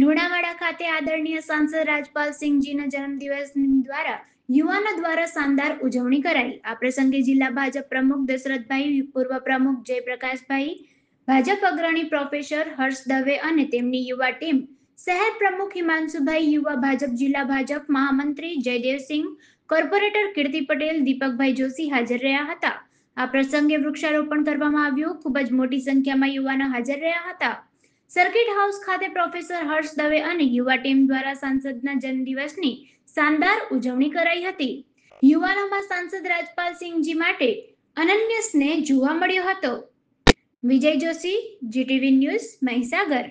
લુણાવાડા ખાતે આદરણીય સાંસદ રાજપાલ સિંહજીના જન્મદિવસ દ્વારા યુવાનો દ્વારા શાનદાર ઉજવણી કરાઈ આ પ્રસંગે જિલ્લા ભાજપ પ્રમુખ દશરથભાઈ પૂર્વ પ્રમુખ જયપ્રકાશભાઈ ભાજપ અગ્રણી પ્રોફેસર હર્ષ દવે અને તેમની યુવા ટીમ શહેર પ્રમુખ હિમાંશુભાઈ યુવા ભાજપ જિલ્લા ભાજપ મહામંત્રી જયદેવસિંહ કોર્પોરેટર કીર્તિ પટેલ દીપકભાઈ જોશી હાજર રહ્યા હતા આ પ્રસંગે વૃક્ષારોપણ કરવામાં આવ્યું ખૂબ જ મોટી સંખ્યામાં યુવાનો હાજર રહ્યા હતા સર્કિટ હાઉસ ખાતે પ્રોફેસર હર્ષ દવે અને યુવા ટીમ દ્વારા સાંસદના જન્મદિવસની શાનદાર ઉજવણી કરાઈ હતી યુવાનોમાં સાંસદ રાજપાલ સિંહજી માટે અનન્ય સ્નેહ જોવા મળ્યો હતો વિજય જોશી જીટીવી ન્યૂઝ મહીસાગર